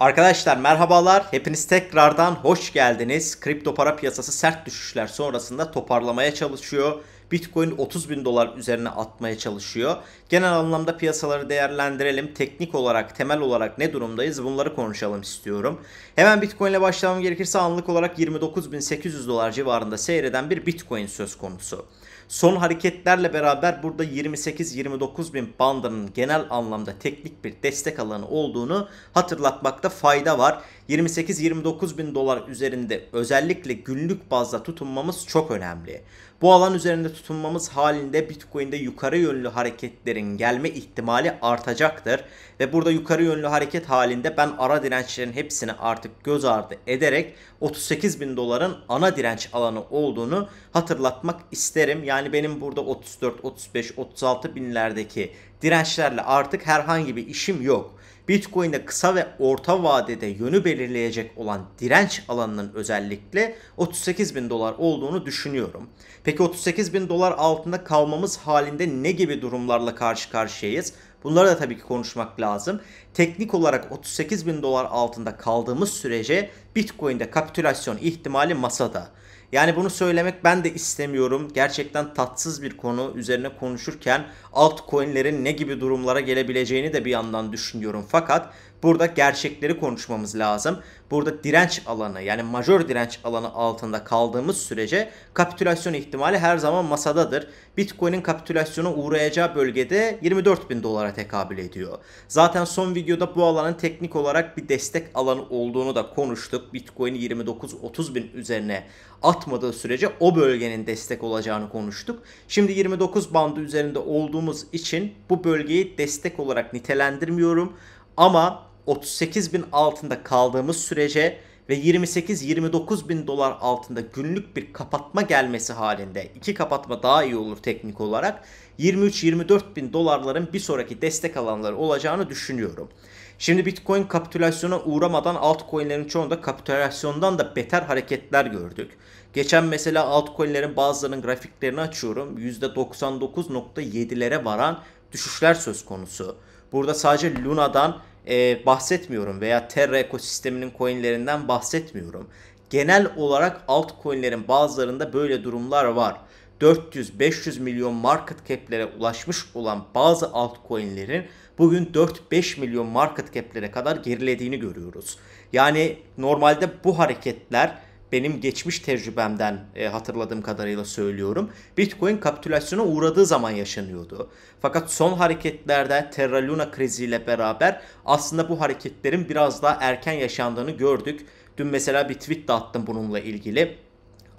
Arkadaşlar merhabalar. Hepiniz tekrardan hoş geldiniz. Kripto para piyasası sert düşüşler sonrasında toparlamaya çalışıyor. Bitcoin 30 bin dolar üzerine atmaya çalışıyor. Genel anlamda piyasaları değerlendirelim. Teknik olarak, temel olarak ne durumdayız bunları konuşalım istiyorum. Hemen Bitcoin ile başlamam gerekirse anlık olarak 29.800 dolar civarında seyreden bir Bitcoin söz konusu. Son hareketlerle beraber burada 28-29 bin bandının genel anlamda teknik bir destek alanı olduğunu hatırlatmakta fayda var. 28-29 bin dolar üzerinde özellikle günlük bazda tutunmamız çok önemli. Bu alan üzerinde tutunmamız halinde Bitcoin'de yukarı yönlü hareketlerin gelme ihtimali artacaktır. Ve burada yukarı yönlü hareket halinde ben ara dirençlerin hepsini artık göz ardı ederek 38 bin doların ana direnç alanı olduğunu hatırlatmak isterim. Yani benim burada 34, 35, 36 binlerdeki dirençlerle artık herhangi bir işim yok. Bitcoin'de kısa ve orta vadede yönü belirleyecek olan direnç alanının özellikle 38 bin dolar olduğunu düşünüyorum. Peki 38 bin dolar altında kalmamız halinde ne gibi durumlarla karşı karşıyayız? Bunları da tabii ki konuşmak lazım. Teknik olarak 38 bin dolar altında kaldığımız sürece Bitcoin'de kapitülasyon ihtimali masada. Yani bunu söylemek ben de istemiyorum. Gerçekten tatsız bir konu üzerine konuşurken altcoin'lerin ne gibi durumlara gelebileceğini de bir yandan düşünüyorum. Fakat Burada gerçekleri konuşmamız lazım. Burada direnç alanı yani majör direnç alanı altında kaldığımız sürece kapitülasyon ihtimali her zaman masadadır. Bitcoin'in kapitülasyona uğrayacağı bölgede 24 bin dolara tekabül ediyor. Zaten son videoda bu alanın teknik olarak bir destek alanı olduğunu da konuştuk. Bitcoin'i 29-30 bin üzerine atmadığı sürece o bölgenin destek olacağını konuştuk. Şimdi 29 bandı üzerinde olduğumuz için bu bölgeyi destek olarak nitelendirmiyorum. Ama 38 bin altında kaldığımız sürece ve 28-29 bin dolar altında günlük bir kapatma gelmesi halinde iki kapatma daha iyi olur teknik olarak 23-24 bin dolarların bir sonraki destek alanları olacağını düşünüyorum. Şimdi Bitcoin kapitülasyona uğramadan altcoin'lerin çoğunda kapitülasyondan da beter hareketler gördük. Geçen mesela altcoin'lerin bazılarının grafiklerini açıyorum. %99.7'lere varan düşüşler söz konusu. Burada sadece Luna'dan e, bahsetmiyorum veya Terra ekosisteminin coinlerinden bahsetmiyorum. Genel olarak altcoin'lerin bazılarında böyle durumlar var. 400-500 milyon market cap'lere ulaşmış olan bazı altcoin'lerin bugün 4-5 milyon market cap'lere kadar gerilediğini görüyoruz. Yani normalde bu hareketler benim geçmiş tecrübemden e, hatırladığım kadarıyla söylüyorum. Bitcoin kapitülasyona uğradığı zaman yaşanıyordu. Fakat son hareketlerde Terra Luna kriziyle beraber aslında bu hareketlerin biraz daha erken yaşandığını gördük. Dün mesela bir tweet de attım bununla ilgili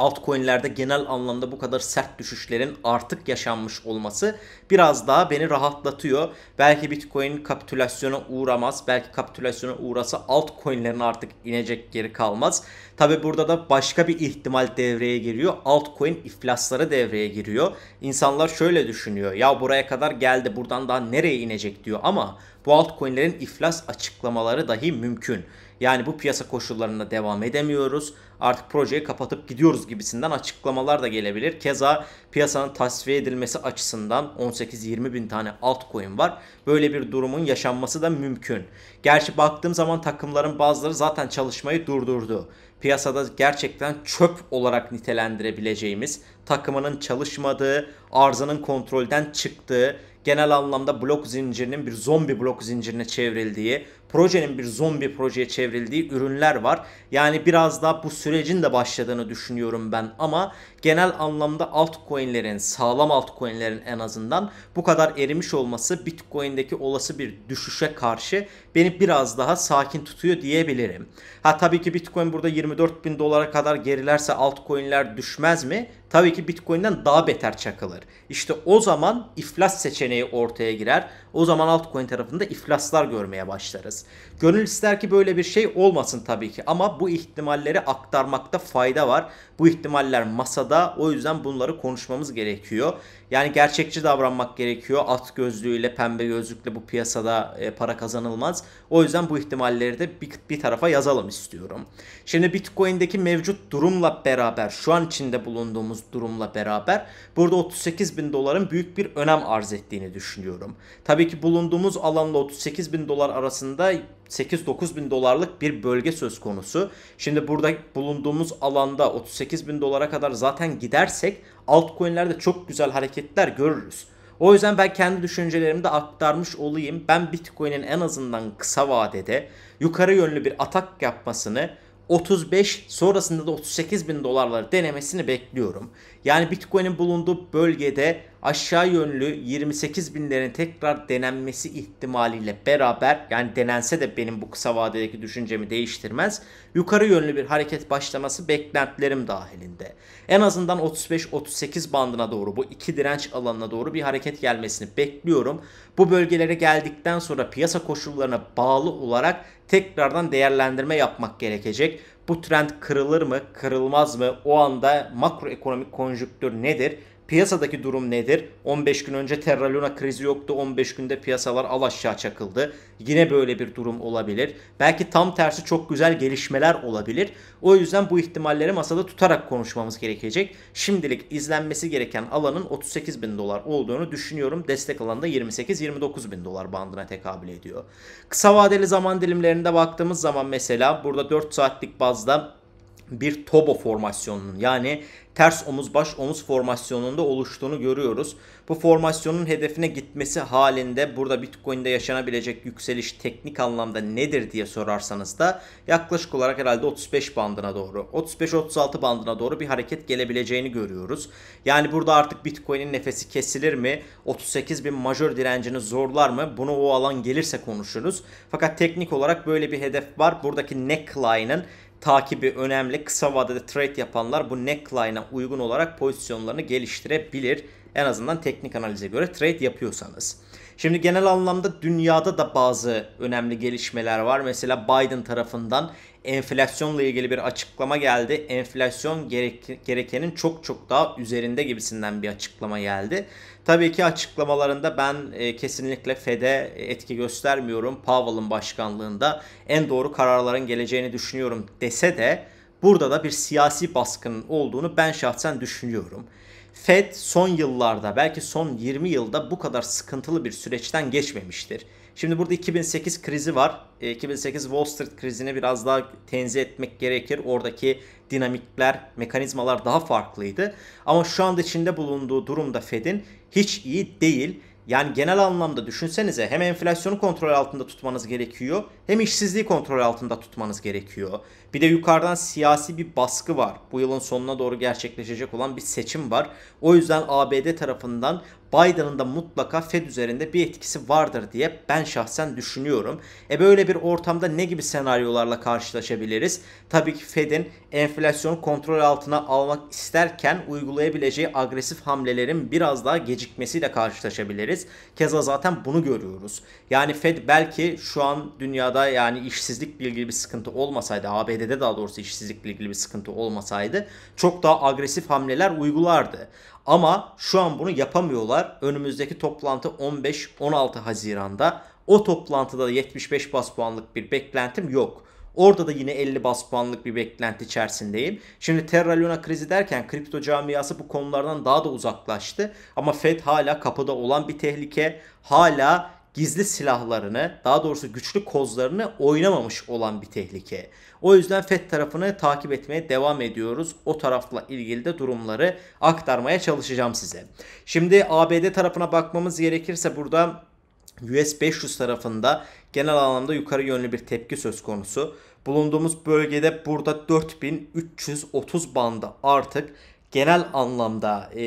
altcoin'lerde genel anlamda bu kadar sert düşüşlerin artık yaşanmış olması biraz daha beni rahatlatıyor. Belki Bitcoin kapitülasyona uğramaz. Belki kapitülasyona uğrasa altcoin'lerin artık inecek geri kalmaz. Tabi burada da başka bir ihtimal devreye giriyor. Altcoin iflasları devreye giriyor. İnsanlar şöyle düşünüyor. Ya buraya kadar geldi buradan daha nereye inecek diyor ama bu altcoin'lerin iflas açıklamaları dahi mümkün. Yani bu piyasa koşullarında devam edemiyoruz. Artık projeyi kapatıp gidiyoruz gibisinden açıklamalar da gelebilir. Keza piyasanın tasfiye edilmesi açısından 18-20 bin tane altcoin var. Böyle bir durumun yaşanması da mümkün. Gerçi baktığım zaman takımların bazıları zaten çalışmayı durdurdu. Piyasada gerçekten çöp olarak nitelendirebileceğimiz, takımının çalışmadığı, arzının kontrolden çıktığı, genel anlamda blok zincirinin bir zombi blok zincirine çevrildiği, projenin bir zombi projeye çevrildiği ürünler var. Yani biraz daha bu sürecin de başladığını düşünüyorum ben ama genel anlamda altcoin'lerin, sağlam altcoin'lerin en azından bu kadar erimiş olması Bitcoin'deki olası bir düşüşe karşı beni biraz daha sakin tutuyor diyebilirim. Ha tabii ki Bitcoin burada 24 bin dolara kadar gerilerse altcoin'ler düşmez mi? Tabii ki Bitcoin'den daha beter çakılır. İşte o zaman iflas seçeneği ortaya girer. O zaman altcoin tarafında iflaslar görmeye başlarız. Gönül ister ki böyle bir şey olmasın tabii ki ama bu ihtimalleri aktarmakta fayda var. Bu ihtimaller masada o yüzden bunları konuşmamız gerekiyor. Yani gerçekçi davranmak gerekiyor. At gözlüğüyle pembe gözlükle bu piyasada e, para kazanılmaz. O yüzden bu ihtimalleri de bir, bir tarafa yazalım istiyorum. Şimdi Bitcoin'deki mevcut durumla beraber şu an içinde bulunduğumuz durumla beraber burada 38 bin doların büyük bir önem arz ettiğini düşünüyorum. Tabii ki bulunduğumuz alanla 38 bin dolar arasında 8-9 bin dolarlık bir bölge söz konusu. Şimdi burada bulunduğumuz alanda 38 bin dolara kadar zaten gidersek altcoin'lerde çok güzel hareketler görürüz. O yüzden ben kendi düşüncelerimi de aktarmış olayım. Ben Bitcoin'in en azından kısa vadede yukarı yönlü bir atak yapmasını 35 sonrasında da 38 bin dolarları denemesini bekliyorum. Yani Bitcoin'in bulunduğu bölgede aşağı yönlü 28 binlerin tekrar denenmesi ihtimaliyle beraber yani denense de benim bu kısa vadedeki düşüncemi değiştirmez. Yukarı yönlü bir hareket başlaması beklentilerim dahilinde. En azından 35-38 bandına doğru bu iki direnç alanına doğru bir hareket gelmesini bekliyorum. Bu bölgelere geldikten sonra piyasa koşullarına bağlı olarak tekrardan değerlendirme yapmak gerekecek. Bu trend kırılır mı, kırılmaz mı? O anda makroekonomik konjüktür nedir? Piyasadaki durum nedir? 15 gün önce Terra Luna krizi yoktu. 15 günde piyasalar al aşağı çakıldı. Yine böyle bir durum olabilir. Belki tam tersi çok güzel gelişmeler olabilir. O yüzden bu ihtimalleri masada tutarak konuşmamız gerekecek. Şimdilik izlenmesi gereken alanın 38 bin dolar olduğunu düşünüyorum. Destek alanında 28-29 bin dolar bandına tekabül ediyor. Kısa vadeli zaman dilimlerinde baktığımız zaman mesela burada 4 saatlik bazda bir tobo formasyonunun yani ters omuz baş omuz formasyonunda oluştuğunu görüyoruz. Bu formasyonun hedefine gitmesi halinde burada Bitcoin'de yaşanabilecek yükseliş teknik anlamda nedir diye sorarsanız da yaklaşık olarak herhalde 35 bandına doğru 35-36 bandına doğru bir hareket gelebileceğini görüyoruz. Yani burada artık Bitcoin'in nefesi kesilir mi? 38 bin majör direncini zorlar mı? Bunu o alan gelirse konuşuruz. Fakat teknik olarak böyle bir hedef var. Buradaki neckline'ın takibi önemli. Kısa vadede trade yapanlar bu neckline'a uygun olarak pozisyonlarını geliştirebilir. En azından teknik analize göre trade yapıyorsanız. Şimdi genel anlamda dünyada da bazı önemli gelişmeler var. Mesela Biden tarafından enflasyonla ilgili bir açıklama geldi. Enflasyon gerek, gerekenin çok çok daha üzerinde gibisinden bir açıklama geldi. Tabii ki açıklamalarında ben e, kesinlikle Fed'e etki göstermiyorum. Powell'ın başkanlığında en doğru kararların geleceğini düşünüyorum dese de burada da bir siyasi baskının olduğunu ben şahsen düşünüyorum. Fed son yıllarda belki son 20 yılda bu kadar sıkıntılı bir süreçten geçmemiştir. Şimdi burada 2008 krizi var. 2008 e, Wall Street krizine biraz daha tenzih etmek gerekir. Oradaki dinamikler, mekanizmalar daha farklıydı. Ama şu anda içinde bulunduğu durumda Fed'in hiç iyi değil. Yani genel anlamda düşünsenize hem enflasyonu kontrol altında tutmanız gerekiyor hem işsizliği kontrol altında tutmanız gerekiyor. Bir de yukarıdan siyasi bir baskı var. Bu yılın sonuna doğru gerçekleşecek olan bir seçim var. O yüzden ABD tarafından Biden'ın da mutlaka Fed üzerinde bir etkisi vardır diye ben şahsen düşünüyorum. E böyle bir ortamda ne gibi senaryolarla karşılaşabiliriz? Tabii ki Fed'in enflasyonu kontrol altına almak isterken uygulayabileceği agresif hamlelerin biraz daha gecikmesiyle karşılaşabiliriz. Keza zaten bunu görüyoruz. Yani Fed belki şu an dünyada dünyada yani işsizlikle ilgili bir sıkıntı olmasaydı, ABD'de daha doğrusu işsizlikle ilgili bir sıkıntı olmasaydı çok daha agresif hamleler uygulardı. Ama şu an bunu yapamıyorlar. Önümüzdeki toplantı 15-16 Haziran'da. O toplantıda da 75 bas puanlık bir beklentim yok. Orada da yine 50 bas puanlık bir beklenti içerisindeyim. Şimdi Terra Luna krizi derken kripto camiası bu konulardan daha da uzaklaştı. Ama Fed hala kapıda olan bir tehlike. Hala gizli silahlarını daha doğrusu güçlü kozlarını oynamamış olan bir tehlike. O yüzden FED tarafını takip etmeye devam ediyoruz. O tarafla ilgili de durumları aktarmaya çalışacağım size. Şimdi ABD tarafına bakmamız gerekirse burada US 500 tarafında genel anlamda yukarı yönlü bir tepki söz konusu. Bulunduğumuz bölgede burada 4330 bandı artık genel anlamda e,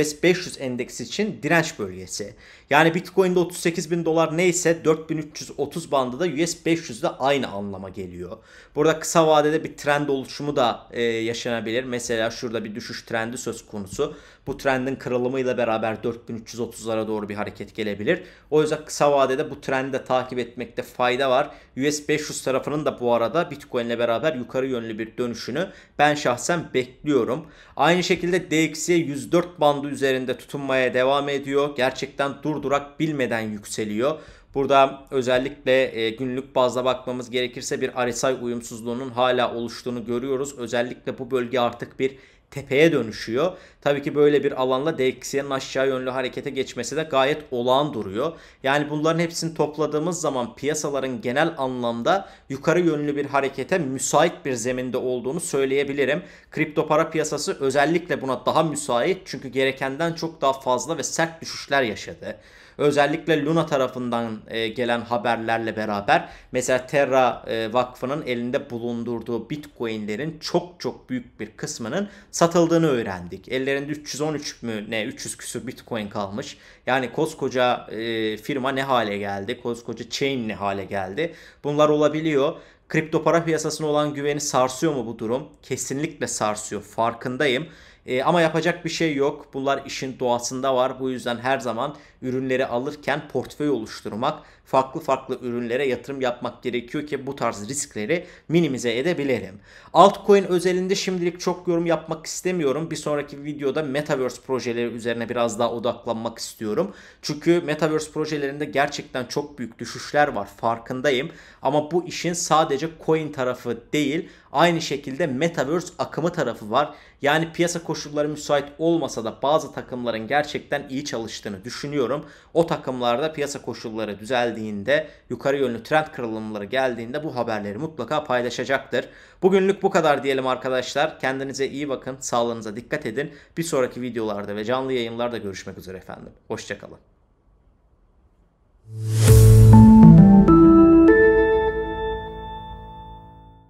US 500 endeksi için direnç bölgesi. Yani Bitcoin'de 38 bin dolar neyse 4330 bandı da US 500'de aynı anlama geliyor. Burada kısa vadede bir trend oluşumu da e, yaşanabilir. Mesela şurada bir düşüş trendi söz konusu. Bu trendin kırılımıyla beraber 4330'lara doğru bir hareket gelebilir. O yüzden kısa vadede bu trendi de takip etmekte fayda var. US 500 tarafının da bu arada Bitcoin'le beraber yukarı yönlü bir dönüşünü ben şahsen bekliyorum. Aynı şekilde DXY 104 bandı üzerinde tutunmaya devam ediyor. Gerçekten dur durak bilmeden yükseliyor. Burada özellikle e, günlük bazda bakmamız gerekirse bir RSI uyumsuzluğunun hala oluştuğunu görüyoruz. Özellikle bu bölge artık bir tepeye dönüşüyor. Tabii ki böyle bir alanla DXY'nin aşağı yönlü harekete geçmesi de gayet olağan duruyor. Yani bunların hepsini topladığımız zaman piyasaların genel anlamda yukarı yönlü bir harekete müsait bir zeminde olduğunu söyleyebilirim. Kripto para piyasası özellikle buna daha müsait çünkü gerekenden çok daha fazla ve sert düşüşler yaşadı. Özellikle Luna tarafından e, gelen haberlerle beraber mesela Terra e, Vakfı'nın elinde bulundurduğu Bitcoin'lerin çok çok büyük bir kısmının satıldığını öğrendik. Ellerinde 313 mü ne 300 küsür Bitcoin kalmış. Yani koskoca e, firma ne hale geldi? Koskoca chain ne hale geldi? Bunlar olabiliyor. Kripto para piyasasına olan güveni sarsıyor mu bu durum? Kesinlikle sarsıyor. Farkındayım. E, ama yapacak bir şey yok. Bunlar işin doğasında var. Bu yüzden her zaman ürünleri alırken portföy oluşturmak, farklı farklı ürünlere yatırım yapmak gerekiyor ki bu tarz riskleri minimize edebilirim. Altcoin özelinde şimdilik çok yorum yapmak istemiyorum. Bir sonraki videoda Metaverse projeleri üzerine biraz daha odaklanmak istiyorum. Çünkü Metaverse projelerinde gerçekten çok büyük düşüşler var farkındayım. Ama bu işin sadece coin tarafı değil aynı şekilde Metaverse akımı tarafı var. Yani piyasa koşulları müsait olmasa da bazı takımların gerçekten iyi çalıştığını düşünüyorum. O takımlarda piyasa koşulları düzeldiğinde, yukarı yönlü trend kırılımları geldiğinde bu haberleri mutlaka paylaşacaktır. Bugünlük bu kadar diyelim arkadaşlar. Kendinize iyi bakın, sağlığınıza dikkat edin. Bir sonraki videolarda ve canlı yayınlarda görüşmek üzere efendim. Hoşçakalın.